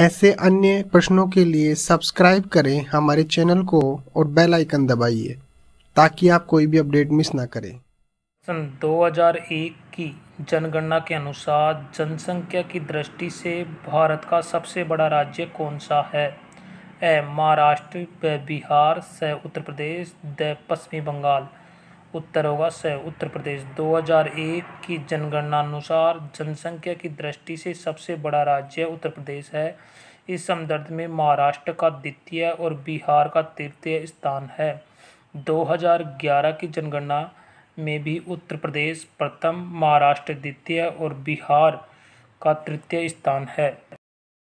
ऐसे अन्य प्रश्नों के लिए सब्सक्राइब करें हमारे चैनल को और बेल आइकन दबाइए ताकि आप कोई भी अपडेट मिस ना करें सन 2001 की जनगणना के अनुसार जनसंख्या की दृष्टि से भारत का सबसे बड़ा राज्य कौन सा है ए महाराष्ट्र ब बिहार स उत्तर प्रदेश द पश्चिमी बंगाल उत्तर होगा स उत्तर प्रदेश 2001 की जनगणना अनुसार जनसंख्या की दृष्टि से सबसे बड़ा राज्य उत्तर प्रदेश है इस संदर्भ में महाराष्ट्र का द्वितीय और बिहार का तृतीय स्थान है 2011 की जनगणना में भी उत्तर प्रदेश प्रथम महाराष्ट्र द्वितीय और बिहार का तृतीय स्थान है